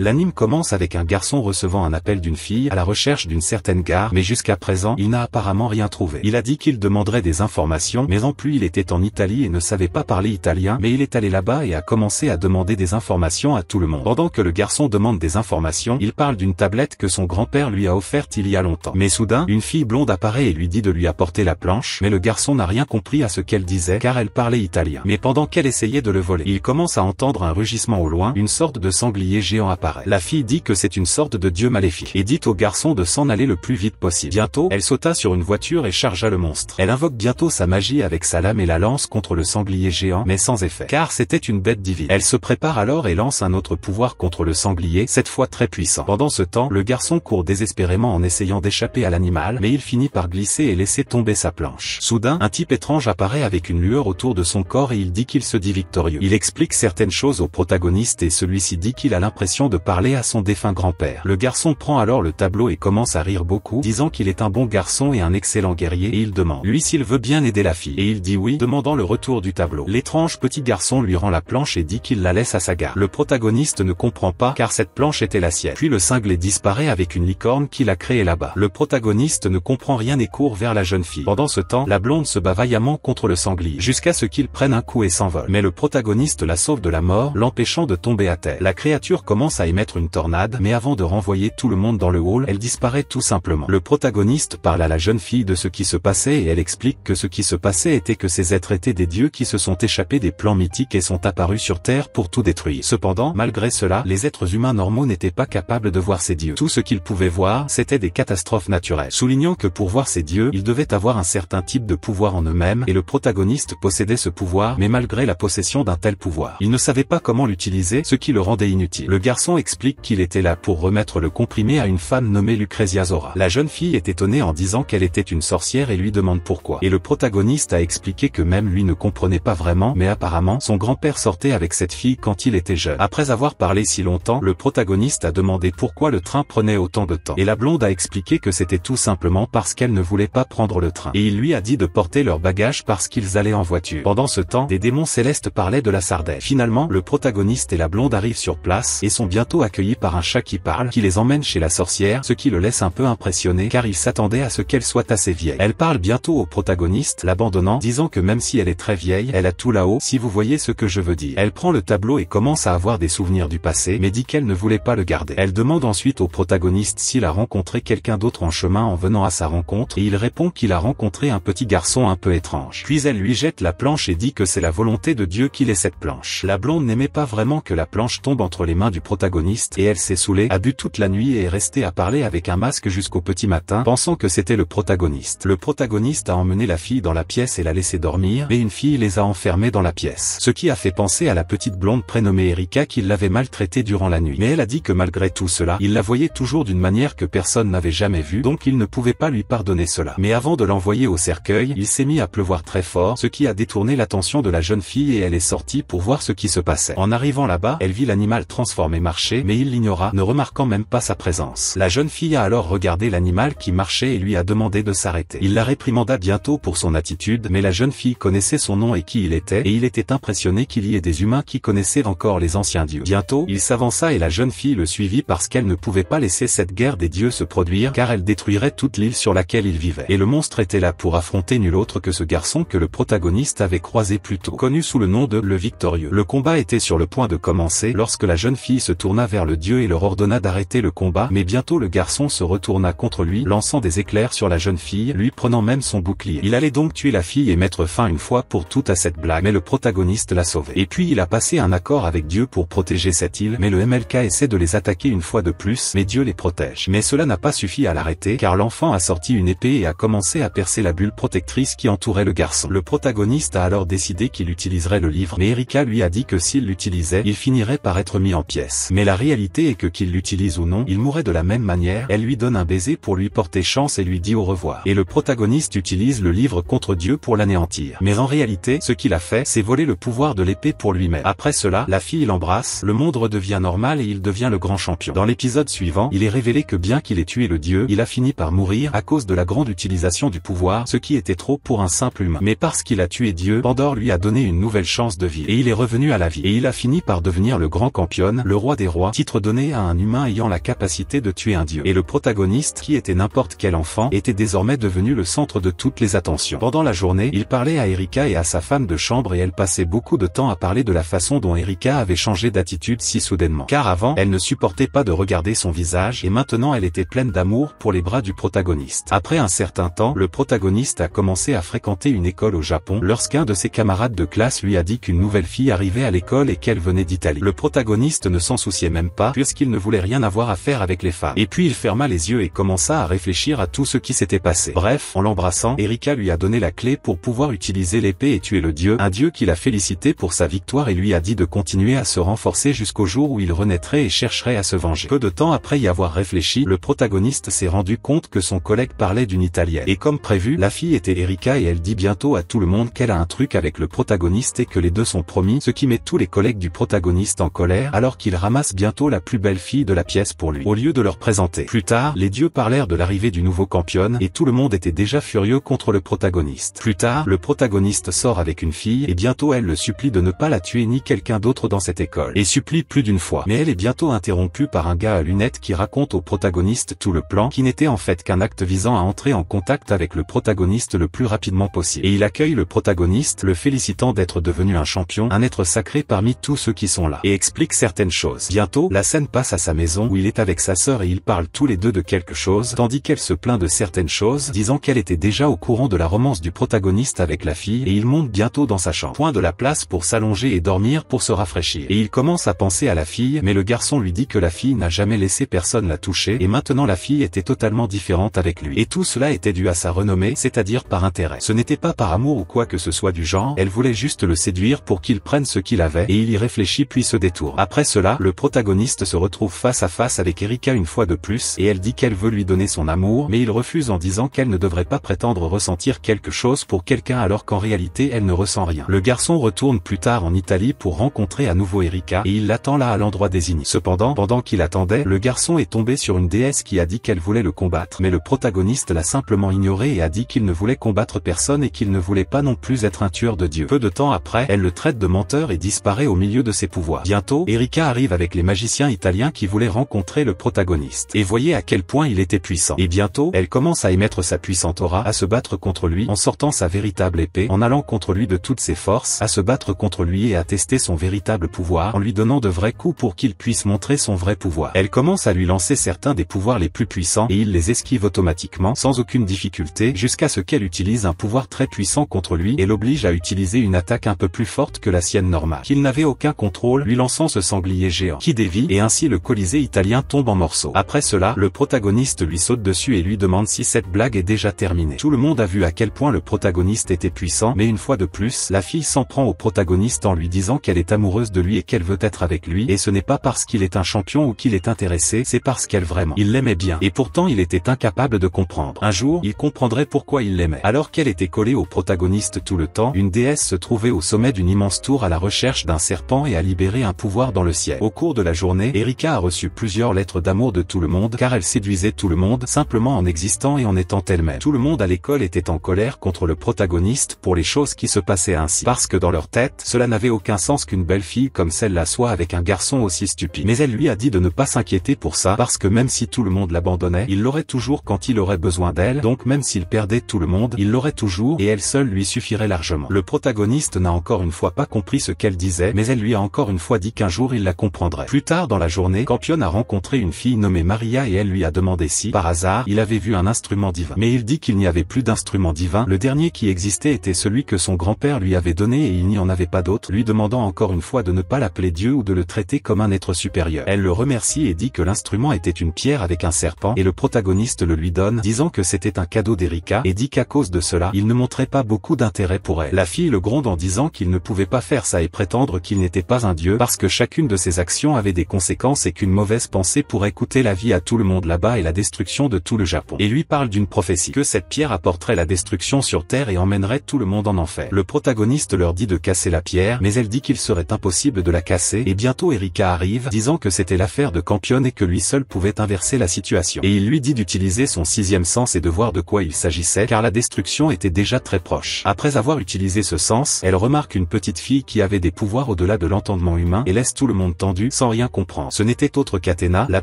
L'anime commence avec un garçon recevant un appel d'une fille à la recherche d'une certaine gare mais jusqu'à présent il n'a apparemment rien trouvé. Il a dit qu'il demanderait des informations mais en plus il était en Italie et ne savait pas parler italien mais il est allé là-bas et a commencé à demander des informations à tout le monde. Pendant que le garçon demande des informations, il parle d'une tablette que son grand-père lui a offerte il y a longtemps. Mais soudain, une fille blonde apparaît et lui dit de lui apporter la planche mais le garçon n'a rien compris à ce qu'elle disait car elle parlait italien. Mais pendant qu'elle essayait de le voler, il commence à entendre un rugissement au loin, une sorte de sanglier géant apparaît la fille dit que c'est une sorte de dieu maléfique et dit au garçon de s'en aller le plus vite possible. Bientôt, elle sauta sur une voiture et chargea le monstre. Elle invoque bientôt sa magie avec sa lame et la lance contre le sanglier géant, mais sans effet, car c'était une bête divine. Elle se prépare alors et lance un autre pouvoir contre le sanglier, cette fois très puissant. Pendant ce temps, le garçon court désespérément en essayant d'échapper à l'animal, mais il finit par glisser et laisser tomber sa planche. Soudain, un type étrange apparaît avec une lueur autour de son corps et il dit qu'il se dit victorieux. Il explique certaines choses au protagoniste et celui-ci dit qu'il a l'impression de parler à son défunt grand-père. Le garçon prend alors le tableau et commence à rire beaucoup, disant qu'il est un bon garçon et un excellent guerrier, et il demande lui s'il veut bien aider la fille. Et il dit oui, demandant le retour du tableau. L'étrange petit garçon lui rend la planche et dit qu'il la laisse à sa gare. Le protagoniste ne comprend pas car cette planche était la sienne. Puis le cinglé disparaît avec une licorne qu'il a créée là-bas. Le protagoniste ne comprend rien et court vers la jeune fille. Pendant ce temps, la blonde se bat vaillamment contre le sanglier, jusqu'à ce qu'il prenne un coup et s'envole. Mais le protagoniste la sauve de la mort, l'empêchant de tomber à terre. La créature commence à émettre une tornade, mais avant de renvoyer tout le monde dans le hall, elle disparaît tout simplement. Le protagoniste parle à la jeune fille de ce qui se passait et elle explique que ce qui se passait était que ces êtres étaient des dieux qui se sont échappés des plans mythiques et sont apparus sur Terre pour tout détruire. Cependant, malgré cela, les êtres humains normaux n'étaient pas capables de voir ces dieux. Tout ce qu'ils pouvaient voir, c'était des catastrophes naturelles. Soulignant que pour voir ces dieux, ils devaient avoir un certain type de pouvoir en eux-mêmes, et le protagoniste possédait ce pouvoir, mais malgré la possession d'un tel pouvoir, il ne savait pas comment l'utiliser, ce qui le rendait inutile. Le garçon explique qu'il était là pour remettre le comprimé à une femme nommée Lucrezia Zora. La jeune fille est étonnée en disant qu'elle était une sorcière et lui demande pourquoi. Et le protagoniste a expliqué que même lui ne comprenait pas vraiment, mais apparemment, son grand-père sortait avec cette fille quand il était jeune. Après avoir parlé si longtemps, le protagoniste a demandé pourquoi le train prenait autant de temps. Et la blonde a expliqué que c'était tout simplement parce qu'elle ne voulait pas prendre le train. Et il lui a dit de porter leurs bagages parce qu'ils allaient en voiture. Pendant ce temps, des démons célestes parlaient de la Sardaigne. Finalement, le protagoniste et la blonde arrivent sur place et sont bien bientôt par un chat qui parle qui les emmène chez la sorcière, ce qui le laisse un peu impressionné car il s'attendait à ce qu'elle soit assez vieille. Elle parle bientôt au protagoniste, l'abandonnant, disant que même si elle est très vieille, elle a tout là-haut, si vous voyez ce que je veux dire. Elle prend le tableau et commence à avoir des souvenirs du passé, mais dit qu'elle ne voulait pas le garder. Elle demande ensuite au protagoniste s'il a rencontré quelqu'un d'autre en chemin en venant à sa rencontre, et il répond qu'il a rencontré un petit garçon un peu étrange. Puis elle lui jette la planche et dit que c'est la volonté de Dieu qu'il ait cette planche. La blonde n'aimait pas vraiment que la planche tombe entre les mains du protagoniste et elle s'est saoulée, a bu toute la nuit et est restée à parler avec un masque jusqu'au petit matin, pensant que c'était le protagoniste. Le protagoniste a emmené la fille dans la pièce et l'a laissée dormir, mais une fille les a enfermés dans la pièce. Ce qui a fait penser à la petite blonde prénommée Erika qui l'avait maltraitée durant la nuit. Mais elle a dit que malgré tout cela, il la voyait toujours d'une manière que personne n'avait jamais vue, donc il ne pouvait pas lui pardonner cela. Mais avant de l'envoyer au cercueil, il s'est mis à pleuvoir très fort, ce qui a détourné l'attention de la jeune fille et elle est sortie pour voir ce qui se passait. En arrivant là-bas, elle vit l'animal transformé marcher mais il l'ignora, ne remarquant même pas sa présence. La jeune fille a alors regardé l'animal qui marchait et lui a demandé de s'arrêter. Il la réprimanda bientôt pour son attitude mais la jeune fille connaissait son nom et qui il était et il était impressionné qu'il y ait des humains qui connaissaient encore les anciens dieux. Bientôt, il s'avança et la jeune fille le suivit parce qu'elle ne pouvait pas laisser cette guerre des dieux se produire car elle détruirait toute l'île sur laquelle il vivait. Et le monstre était là pour affronter nul autre que ce garçon que le protagoniste avait croisé plus tôt, connu sous le nom de « Le Victorieux ». Le combat était sur le point de commencer lorsque la jeune fille se tourna vers le dieu et leur ordonna d'arrêter le combat mais bientôt le garçon se retourna contre lui lançant des éclairs sur la jeune fille, lui prenant même son bouclier. Il allait donc tuer la fille et mettre fin une fois pour toutes à cette blague mais le protagoniste l'a sauvé. Et puis il a passé un accord avec Dieu pour protéger cette île mais le MLK essaie de les attaquer une fois de plus mais Dieu les protège. Mais cela n'a pas suffi à l'arrêter car l'enfant a sorti une épée et a commencé à percer la bulle protectrice qui entourait le garçon. Le protagoniste a alors décidé qu'il utiliserait le livre mais Erika lui a dit que s'il l'utilisait, il finirait par être mis en pièces mais la réalité est que qu'il l'utilise ou non, il mourrait de la même manière, elle lui donne un baiser pour lui porter chance et lui dit au revoir. Et le protagoniste utilise le livre contre Dieu pour l'anéantir. Mais en réalité, ce qu'il a fait, c'est voler le pouvoir de l'épée pour lui-même. Après cela, la fille l'embrasse, le monde redevient normal et il devient le grand champion. Dans l'épisode suivant, il est révélé que bien qu'il ait tué le dieu, il a fini par mourir à cause de la grande utilisation du pouvoir, ce qui était trop pour un simple humain. Mais parce qu'il a tué Dieu, Pandore lui a donné une nouvelle chance de vie. Et il est revenu à la vie. Et il a fini par devenir le grand champion, le roi des rois, titre donné à un humain ayant la capacité de tuer un dieu. Et le protagoniste, qui était n'importe quel enfant, était désormais devenu le centre de toutes les attentions. Pendant la journée, il parlait à Erika et à sa femme de chambre et elle passait beaucoup de temps à parler de la façon dont Erika avait changé d'attitude si soudainement. Car avant, elle ne supportait pas de regarder son visage et maintenant elle était pleine d'amour pour les bras du protagoniste. Après un certain temps, le protagoniste a commencé à fréquenter une école au Japon lorsqu'un de ses camarades de classe lui a dit qu'une nouvelle fille arrivait à l'école et qu'elle venait d'Italie. Le protagoniste ne s'en soucie même pas puisqu'il ne voulait rien avoir à faire avec les femmes. Et puis il ferma les yeux et commença à réfléchir à tout ce qui s'était passé. Bref, en l'embrassant, Erika lui a donné la clé pour pouvoir utiliser l'épée et tuer le dieu, un dieu qui l'a félicité pour sa victoire et lui a dit de continuer à se renforcer jusqu'au jour où il renaîtrait et chercherait à se venger. Peu de temps après y avoir réfléchi, le protagoniste s'est rendu compte que son collègue parlait d'une italienne. Et comme prévu, la fille était Erika et elle dit bientôt à tout le monde qu'elle a un truc avec le protagoniste et que les deux sont promis, ce qui met tous les collègues du protagoniste en colère alors qu'il ramasse bientôt la plus belle fille de la pièce pour lui. Au lieu de leur présenter plus tard, les dieux parlèrent de l'arrivée du nouveau campion et tout le monde était déjà furieux contre le protagoniste. Plus tard, le protagoniste sort avec une fille et bientôt elle le supplie de ne pas la tuer ni quelqu'un d'autre dans cette école. Et supplie plus d'une fois. Mais elle est bientôt interrompue par un gars à lunettes qui raconte au protagoniste tout le plan qui n'était en fait qu'un acte visant à entrer en contact avec le protagoniste le plus rapidement possible. Et il accueille le protagoniste, le félicitant d'être devenu un champion, un être sacré parmi tous ceux qui sont là, et explique certaines choses. Bientôt, la scène passe à sa maison où il est avec sa sœur et ils parlent tous les deux de quelque chose, tandis qu'elle se plaint de certaines choses, disant qu'elle était déjà au courant de la romance du protagoniste avec la fille, et il monte bientôt dans sa chambre. Point de la place pour s'allonger et dormir pour se rafraîchir. Et il commence à penser à la fille, mais le garçon lui dit que la fille n'a jamais laissé personne la toucher, et maintenant la fille était totalement différente avec lui. Et tout cela était dû à sa renommée, c'est-à-dire par intérêt. Ce n'était pas par amour ou quoi que ce soit du genre, elle voulait juste le séduire pour qu'il prenne ce qu'il avait, et il y réfléchit puis se détourne. Après cela, le protagoniste se retrouve face à face avec Erika une fois de plus et elle dit qu'elle veut lui donner son amour mais il refuse en disant qu'elle ne devrait pas prétendre ressentir quelque chose pour quelqu'un alors qu'en réalité elle ne ressent rien. Le garçon retourne plus tard en Italie pour rencontrer à nouveau Erika et il l'attend là à l'endroit désigné. Cependant, pendant qu'il attendait, le garçon est tombé sur une déesse qui a dit qu'elle voulait le combattre mais le protagoniste l'a simplement ignoré et a dit qu'il ne voulait combattre personne et qu'il ne voulait pas non plus être un tueur de Dieu. Peu de temps après, elle le traite de menteur et disparaît au milieu de ses pouvoirs. Bientôt, Erika arrive avec les magiciens italiens qui voulaient rencontrer le protagoniste. Et voyez à quel point il était puissant. Et bientôt, elle commence à émettre sa puissante aura, à se battre contre lui, en sortant sa véritable épée, en allant contre lui de toutes ses forces, à se battre contre lui et à tester son véritable pouvoir, en lui donnant de vrais coups pour qu'il puisse montrer son vrai pouvoir. Elle commence à lui lancer certains des pouvoirs les plus puissants, et il les esquive automatiquement, sans aucune difficulté, jusqu'à ce qu'elle utilise un pouvoir très puissant contre lui, et l'oblige à utiliser une attaque un peu plus forte que la sienne normale, qu'il n'avait aucun contrôle, lui lançant ce sanglier géant qui dévie et ainsi le Colisée italien tombe en morceaux. Après cela, le protagoniste lui saute dessus et lui demande si cette blague est déjà terminée. Tout le monde a vu à quel point le protagoniste était puissant, mais une fois de plus, la fille s'en prend au protagoniste en lui disant qu'elle est amoureuse de lui et qu'elle veut être avec lui, et ce n'est pas parce qu'il est un champion ou qu'il est intéressé, c'est parce qu'elle vraiment. Il l'aimait bien, et pourtant il était incapable de comprendre. Un jour, il comprendrait pourquoi il l'aimait. Alors qu'elle était collée au protagoniste tout le temps, une déesse se trouvait au sommet d'une immense tour à la recherche d'un serpent et à libérer un pouvoir dans le ciel. Au de la journée, Erika a reçu plusieurs lettres d'amour de tout le monde car elle séduisait tout le monde simplement en existant et en étant elle-même. Tout le monde à l'école était en colère contre le protagoniste pour les choses qui se passaient ainsi. Parce que dans leur tête, cela n'avait aucun sens qu'une belle fille comme celle-là soit avec un garçon aussi stupide. Mais elle lui a dit de ne pas s'inquiéter pour ça parce que même si tout le monde l'abandonnait, il l'aurait toujours quand il aurait besoin d'elle, donc même s'il perdait tout le monde, il l'aurait toujours et elle seule lui suffirait largement. Le protagoniste n'a encore une fois pas compris ce qu'elle disait, mais elle lui a encore une fois dit qu'un jour il la comprendrait. Plus tard dans la journée, Campion a rencontré une fille nommée Maria et elle lui a demandé si, par hasard, il avait vu un instrument divin. Mais il dit qu'il n'y avait plus d'instrument divin, le dernier qui existait était celui que son grand-père lui avait donné et il n'y en avait pas d'autre, lui demandant encore une fois de ne pas l'appeler Dieu ou de le traiter comme un être supérieur. Elle le remercie et dit que l'instrument était une pierre avec un serpent et le protagoniste le lui donne, disant que c'était un cadeau d'Erika et dit qu'à cause de cela, il ne montrait pas beaucoup d'intérêt pour elle. La fille le gronde en disant qu'il ne pouvait pas faire ça et prétendre qu'il n'était pas un dieu parce que chacune de ses actions avait des conséquences et qu'une mauvaise pensée pourrait coûter la vie à tout le monde là-bas et la destruction de tout le Japon. Et lui parle d'une prophétie que cette pierre apporterait la destruction sur Terre et emmènerait tout le monde en enfer. Le protagoniste leur dit de casser la pierre, mais elle dit qu'il serait impossible de la casser, et bientôt Erika arrive, disant que c'était l'affaire de Campion et que lui seul pouvait inverser la situation. Et il lui dit d'utiliser son sixième sens et de voir de quoi il s'agissait, car la destruction était déjà très proche. Après avoir utilisé ce sens, elle remarque une petite fille qui avait des pouvoirs au-delà de l'entendement humain et laisse tout le monde tendu, sans rien comprendre. Ce n'était autre qu'Athéna, la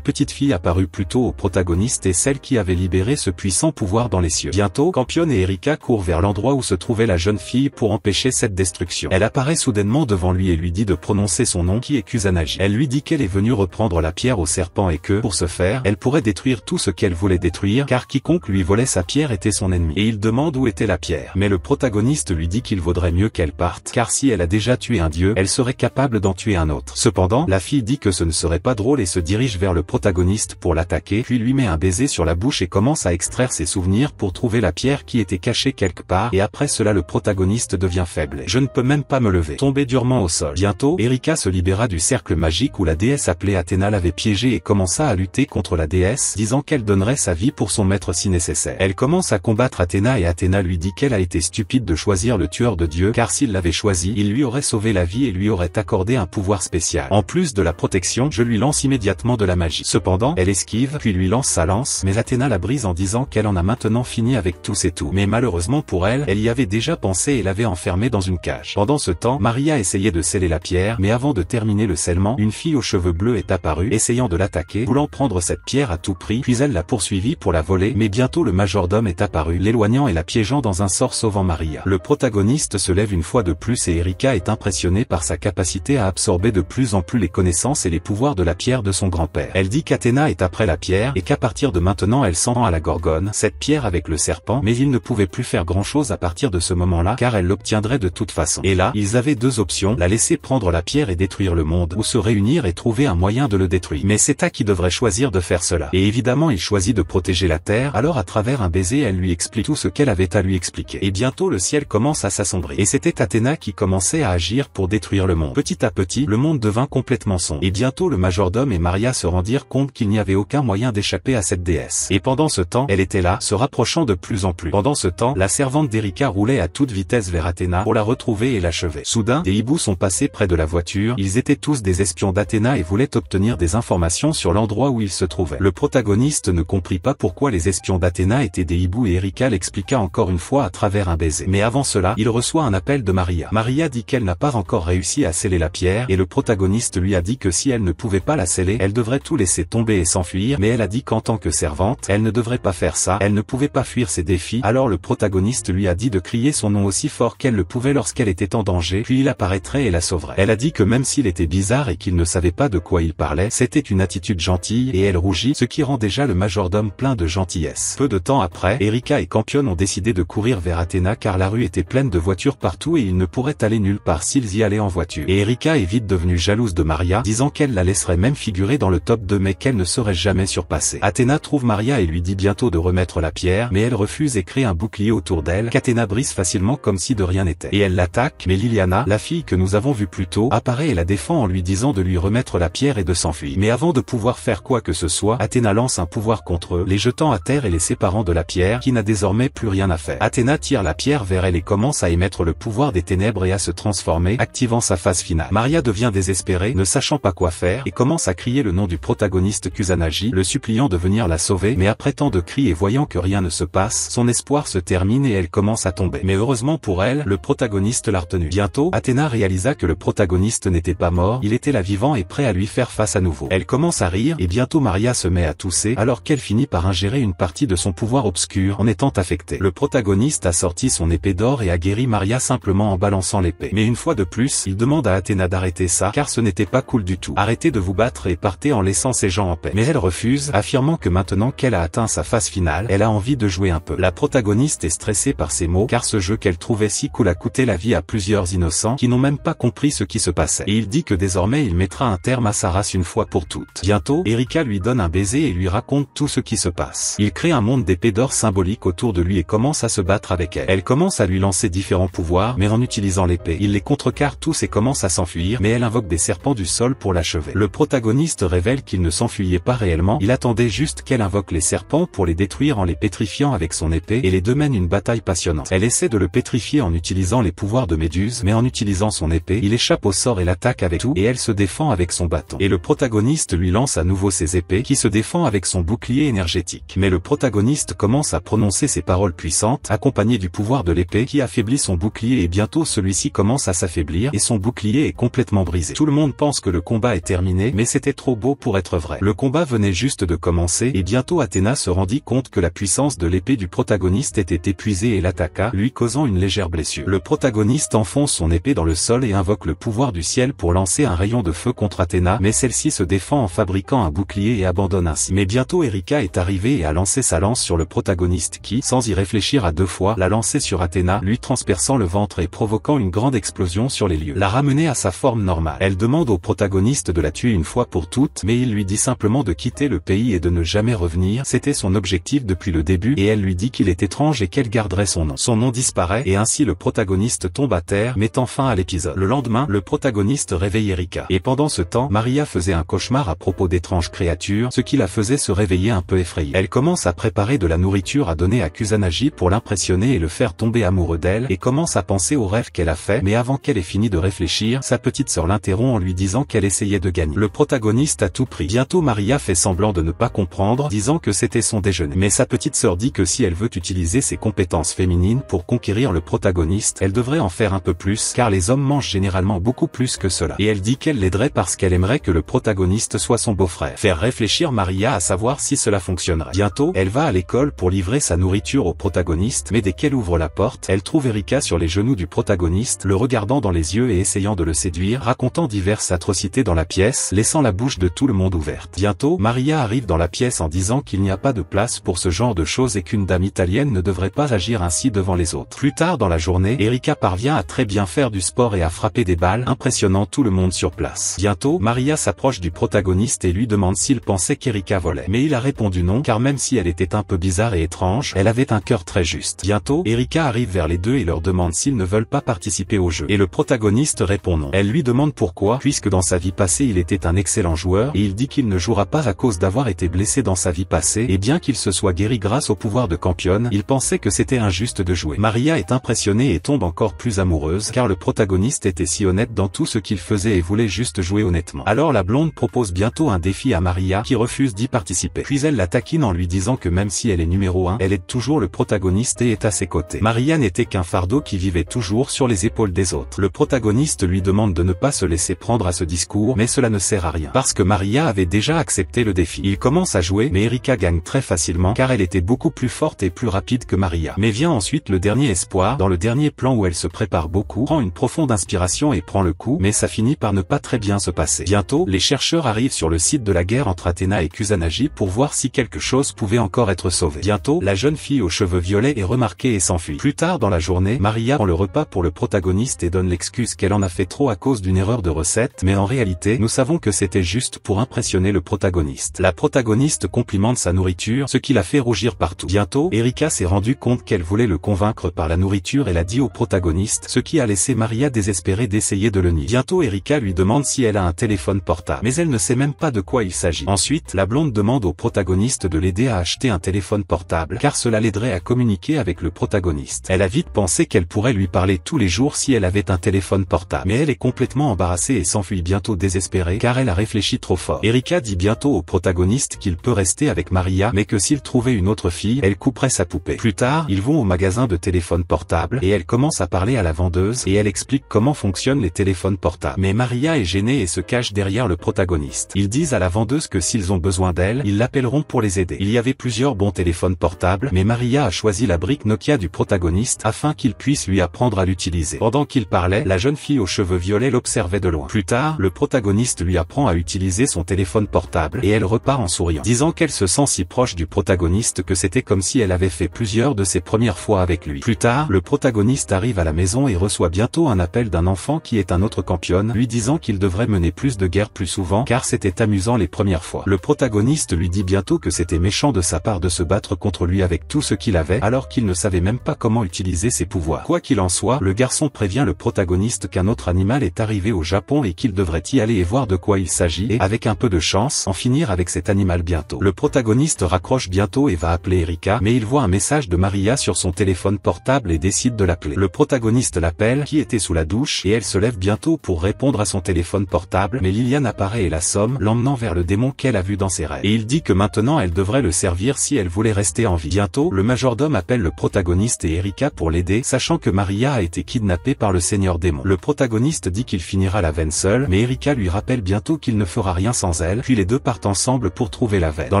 petite fille apparue plutôt au protagoniste et celle qui avait libéré ce puissant pouvoir dans les cieux. Bientôt, Campion et Erika courent vers l'endroit où se trouvait la jeune fille pour empêcher cette destruction. Elle apparaît soudainement devant lui et lui dit de prononcer son nom qui est Kusanagi. Elle lui dit qu'elle est venue reprendre la pierre au serpent et que, pour ce faire, elle pourrait détruire tout ce qu'elle voulait détruire car quiconque lui volait sa pierre était son ennemi. Et il demande où était la pierre. Mais le protagoniste lui dit qu'il vaudrait mieux qu'elle parte car si elle a déjà tué un dieu, elle serait capable d'en tuer un autre. Cependant, la fille dit que ce ne serait pas drôle et se dirige vers le protagoniste pour l'attaquer puis lui met un baiser sur la bouche et commence à extraire ses souvenirs pour trouver la pierre qui était cachée quelque part et après cela le protagoniste devient faible. Je ne peux même pas me lever. tomber durement au sol. Bientôt, Erika se libéra du cercle magique où la déesse appelée Athéna l'avait piégée et commença à lutter contre la déesse disant qu'elle donnerait sa vie pour son maître si nécessaire. Elle commence à combattre Athéna et Athéna lui dit qu'elle a été stupide de choisir le tueur de Dieu car s'il l'avait choisi, il lui aurait sauvé la vie et lui aurait accordé un pouvoir spécial. En plus de la protection, je lui lance immédiatement de la magie. Cependant, elle esquive, puis lui lance sa lance, mais Athéna la brise en disant qu'elle en a maintenant fini avec tous et tout. Mais malheureusement pour elle, elle y avait déjà pensé et l'avait enfermée dans une cage. Pendant ce temps, Maria essayait de sceller la pierre, mais avant de terminer le scellement, une fille aux cheveux bleus est apparue, essayant de l'attaquer, voulant prendre cette pierre à tout prix, puis elle la poursuivit pour la voler, mais bientôt le majordome est apparu, l'éloignant et la piégeant dans un sort sauvant Maria. Le protagoniste se lève une fois de plus et Erika est impressionnée par sa capacité à absorber de plus en plus les connaissances et les pouvoirs de la pierre de son grand-père. Elle dit qu'Athéna est après la pierre et qu'à partir de maintenant elle s'en rend à la Gorgone, cette pierre avec le serpent, mais il ne pouvait plus faire grand-chose à partir de ce moment-là car elle l'obtiendrait de toute façon. Et là, ils avaient deux options, la laisser prendre la pierre et détruire le monde, ou se réunir et trouver un moyen de le détruire. Mais c'est à qui devrait choisir de faire cela. Et évidemment il choisit de protéger la Terre, alors à travers un baiser elle lui explique tout ce qu'elle avait à lui expliquer. Et bientôt le ciel commence à s'assombrir Et c'était Athéna qui commençait à agir pour détruire le monde. Petit à petit, le monde devint complètement sombre. Et bientôt le majordome et Maria se rendirent compte qu'il n'y avait aucun moyen d'échapper à cette déesse. Et pendant ce temps, elle était là, se rapprochant de plus en plus. Pendant ce temps, la servante d'Erika roulait à toute vitesse vers Athéna pour la retrouver et l'achever. Soudain, des hiboux sont passés près de la voiture, ils étaient tous des espions d'Athéna et voulaient obtenir des informations sur l'endroit où ils se trouvaient. Le protagoniste ne comprit pas pourquoi les espions d'Athéna étaient des hiboux et Erika l'expliqua encore une fois à travers un baiser. Mais avant cela, il reçoit un appel de Maria. Maria dit qu'elle n'a pas encore réussi à sceller la pierre et le protagoniste lui a dit que si elle ne pouvait pas la sceller, elle devrait tout laisser tomber et s'enfuir, mais elle a dit qu'en tant que servante, elle ne devrait pas faire ça, elle ne pouvait pas fuir ses défis, alors le protagoniste lui a dit de crier son nom aussi fort qu'elle le pouvait lorsqu'elle était en danger, puis il apparaîtrait et la sauverait. Elle a dit que même s'il était bizarre et qu'il ne savait pas de quoi il parlait, c'était une attitude gentille et elle rougit, ce qui rend déjà le majordome plein de gentillesse. Peu de temps après, Erika et Campion ont décidé de courir vers Athéna car la rue était pleine de voitures partout et ils ne pourraient aller nulle part s'ils y allaient en voiture. Et Erika est vite devenue jalouse de Maria, disant qu'elle la laisserait même figurer dans le top 2 mais qu'elle ne serait jamais surpassée. Athéna trouve Maria et lui dit bientôt de remettre la pierre, mais elle refuse et crée un bouclier autour d'elle qu'Athéna brise facilement comme si de rien n'était. Et elle l'attaque, mais Liliana, la fille que nous avons vue plus tôt, apparaît et la défend en lui disant de lui remettre la pierre et de s'enfuir. Mais avant de pouvoir faire quoi que ce soit, Athéna lance un pouvoir contre eux, les jetant à terre et les séparant de la pierre qui n'a désormais plus rien à faire. Athéna tire la pierre vers elle et commence à émettre le pouvoir des ténèbres et à se transformer, activant sa phase finale. Maria devient désespérée, ne sachant pas quoi faire et commence à crier le nom du protagoniste Kusanagi, le suppliant de venir la sauver, mais après tant de cris et voyant que rien ne se passe, son espoir se termine et elle commence à tomber. Mais heureusement pour elle, le protagoniste l'a retenue. Bientôt, Athéna réalisa que le protagoniste n'était pas mort, il était là vivant et prêt à lui faire face à nouveau. Elle commence à rire et bientôt Maria se met à tousser alors qu'elle finit par ingérer une partie de son pouvoir obscur en étant affectée. Le protagoniste a sorti son épée d'or et a guéri Maria simplement en balançant l'épée. Mais une fois de plus, il demande à Athéna d'arrêter ça car ce n'était pas cool du tout. Arrêtez de vous battre et partez en laissant ces gens en paix. Mais elle refuse, affirmant que maintenant qu'elle a atteint sa phase finale, elle a envie de jouer un peu. La protagoniste est stressée par ces mots, car ce jeu qu'elle trouvait si cool a coûté la vie à plusieurs innocents qui n'ont même pas compris ce qui se passait. Et il dit que désormais il mettra un terme à sa race une fois pour toutes. Bientôt, Erika lui donne un baiser et lui raconte tout ce qui se passe. Il crée un monde d'épées d'or symbolique autour de lui et commence à se battre avec elle. Elle commence à lui lancer différents pouvoirs, mais en utilisant l'épée, il les contrecarre tous et commence à s'enfuir, mais elle invoque des serpents du sol pour l'achever. Le protagoniste révèle qu'il ne s'enfuyait pas réellement, il attendait juste qu'elle invoque les serpents pour les détruire en les pétrifiant avec son épée, et les deux mènent une bataille passionnante. Elle essaie de le pétrifier en utilisant les pouvoirs de Méduse, mais en utilisant son épée, il échappe au sort et l'attaque avec tout, et elle se défend avec son bâton. Et le protagoniste lui lance à nouveau ses épées, qui se défend avec son bouclier énergétique. Mais le protagoniste commence à prononcer ses paroles puissantes, accompagnées du pouvoir de l'épée, qui affaiblit son bouclier et bientôt celui-ci commence à s'affaiblir, et son bouclier est complètement brisé. Tout le monde pense que le combat est terminé mais c'était trop beau pour être vrai. Le combat venait juste de commencer et bientôt Athéna se rendit compte que la puissance de l'épée du protagoniste était épuisée et l'attaqua, lui causant une légère blessure. Le protagoniste enfonce son épée dans le sol et invoque le pouvoir du ciel pour lancer un rayon de feu contre Athéna mais celle-ci se défend en fabriquant un bouclier et abandonne ainsi. Mais bientôt Erika est arrivée et a lancé sa lance sur le protagoniste qui, sans y réfléchir à deux fois, l'a lancée sur Athéna, lui transperçant le ventre et provoquant une grande explosion sur les lieux. La ramener à sa forme normale. Elle demande au protagoniste protagoniste de la tuer une fois pour toutes mais il lui dit simplement de quitter le pays et de ne jamais revenir. C'était son objectif depuis le début et elle lui dit qu'il est étrange et qu'elle garderait son nom. Son nom disparaît et ainsi le protagoniste tombe à terre mettant fin à l'épisode. Le lendemain, le protagoniste réveille Erika. Et pendant ce temps, Maria faisait un cauchemar à propos d'étranges créatures, ce qui la faisait se réveiller un peu effrayée. Elle commence à préparer de la nourriture à donner à Kusanagi pour l'impressionner et le faire tomber amoureux d'elle et commence à penser aux rêves qu'elle a fait mais avant qu'elle ait fini de réfléchir, sa petite sœur l'interrompt en lui disant qu'elle essayer essayait de gagner. Le protagoniste à tout prix. Bientôt Maria fait semblant de ne pas comprendre, disant que c'était son déjeuner. Mais sa petite sœur dit que si elle veut utiliser ses compétences féminines pour conquérir le protagoniste, elle devrait en faire un peu plus, car les hommes mangent généralement beaucoup plus que cela. Et elle dit qu'elle l'aiderait parce qu'elle aimerait que le protagoniste soit son beau-frère. Faire réfléchir Maria à savoir si cela fonctionnera. Bientôt, elle va à l'école pour livrer sa nourriture au protagoniste, mais dès qu'elle ouvre la porte, elle trouve Erika sur les genoux du protagoniste, le regardant dans les yeux et essayant de le séduire, racontant diverses atrocités dans la pièce, laissant la bouche de tout le monde ouverte. Bientôt, Maria arrive dans la pièce en disant qu'il n'y a pas de place pour ce genre de choses et qu'une dame italienne ne devrait pas agir ainsi devant les autres. Plus tard dans la journée, Erika parvient à très bien faire du sport et à frapper des balles, impressionnant tout le monde sur place. Bientôt, Maria s'approche du protagoniste et lui demande s'il pensait qu'Erika volait. Mais il a répondu non, car même si elle était un peu bizarre et étrange, elle avait un cœur très juste. Bientôt, Erika arrive vers les deux et leur demande s'ils ne veulent pas participer au jeu. Et le protagoniste répond non. Elle lui demande pourquoi, puisque dans sa vie passée il était un excellent joueur et il dit qu'il ne jouera pas à cause d'avoir été blessé dans sa vie passée et bien qu'il se soit guéri grâce au pouvoir de Campion, il pensait que c'était injuste de jouer. Maria est impressionnée et tombe encore plus amoureuse car le protagoniste était si honnête dans tout ce qu'il faisait et voulait juste jouer honnêtement. Alors la blonde propose bientôt un défi à Maria qui refuse d'y participer. Puis elle la taquine en lui disant que même si elle est numéro 1, elle est toujours le protagoniste et est à ses côtés. Maria n'était qu'un fardeau qui vivait toujours sur les épaules des autres. Le protagoniste lui demande de ne pas se laisser prendre à ce discours mais cela ne sert à rien. Parce que Maria avait déjà accepté le défi. Il commence à jouer, mais Erika gagne très facilement, car elle était beaucoup plus forte et plus rapide que Maria. Mais vient ensuite le dernier espoir, dans le dernier plan où elle se prépare beaucoup, prend une profonde inspiration et prend le coup, mais ça finit par ne pas très bien se passer. Bientôt, les chercheurs arrivent sur le site de la guerre entre Athéna et Kusanagi pour voir si quelque chose pouvait encore être sauvé. Bientôt, la jeune fille aux cheveux violets est remarquée et s'enfuit. Plus tard dans la journée, Maria prend le repas pour le protagoniste et donne l'excuse qu'elle en a fait trop à cause d'une erreur de recette, mais en réalité, nous savons que c'était juste pour impressionner le protagoniste. La protagoniste complimente sa nourriture, ce qui la fait rougir partout. Bientôt, Erika s'est rendue compte qu'elle voulait le convaincre par la nourriture et l'a dit au protagoniste, ce qui a laissé Maria désespérée d'essayer de le nier. Bientôt, Erika lui demande si elle a un téléphone portable, mais elle ne sait même pas de quoi il s'agit. Ensuite, la blonde demande au protagoniste de l'aider à acheter un téléphone portable, car cela l'aiderait à communiquer avec le protagoniste. Elle a vite pensé qu'elle pourrait lui parler tous les jours si elle avait un téléphone portable, mais elle est complètement embarrassée et s'enfuit bientôt désespéré désespérée car elle a réfléchi trop fort. Erika dit bientôt au protagoniste qu'il peut rester avec Maria mais que s'il trouvait une autre fille, elle couperait sa poupée. Plus tard, ils vont au magasin de téléphones portables et elle commence à parler à la vendeuse et elle explique comment fonctionnent les téléphones portables. Mais Maria est gênée et se cache derrière le protagoniste. Ils disent à la vendeuse que s'ils ont besoin d'elle, ils l'appelleront pour les aider. Il y avait plusieurs bons téléphones portables mais Maria a choisi la brique Nokia du protagoniste afin qu'il puisse lui apprendre à l'utiliser. Pendant qu'il parlait, la jeune fille aux cheveux violets l'observait de loin. Plus tard, le le protagoniste lui apprend à utiliser son téléphone portable et elle repart en souriant, disant qu'elle se sent si proche du protagoniste que c'était comme si elle avait fait plusieurs de ses premières fois avec lui. Plus tard, le protagoniste arrive à la maison et reçoit bientôt un appel d'un enfant qui est un autre campion, lui disant qu'il devrait mener plus de guerre plus souvent car c'était amusant les premières fois. Le protagoniste lui dit bientôt que c'était méchant de sa part de se battre contre lui avec tout ce qu'il avait alors qu'il ne savait même pas comment utiliser ses pouvoirs. Quoi qu'il en soit, le garçon prévient le protagoniste qu'un autre animal est arrivé au Japon et qu'il devrait y aller et voir de quoi il s'agit et, avec un peu de chance, en finir avec cet animal bientôt. Le protagoniste raccroche bientôt et va appeler Erika, mais il voit un message de Maria sur son téléphone portable et décide de l'appeler. Le protagoniste l'appelle, qui était sous la douche, et elle se lève bientôt pour répondre à son téléphone portable, mais Liliane apparaît et la somme, l'emmenant vers le démon qu'elle a vu dans ses rêves. Et il dit que maintenant elle devrait le servir si elle voulait rester en vie. Bientôt, le majordome appelle le protagoniste et Erika pour l'aider, sachant que Maria a été kidnappée par le seigneur démon. Le protagoniste dit qu'il finira la veine seul, mais Erika Erika lui rappelle bientôt qu'il ne fera rien sans elle, puis les deux partent ensemble pour trouver la veine. Dans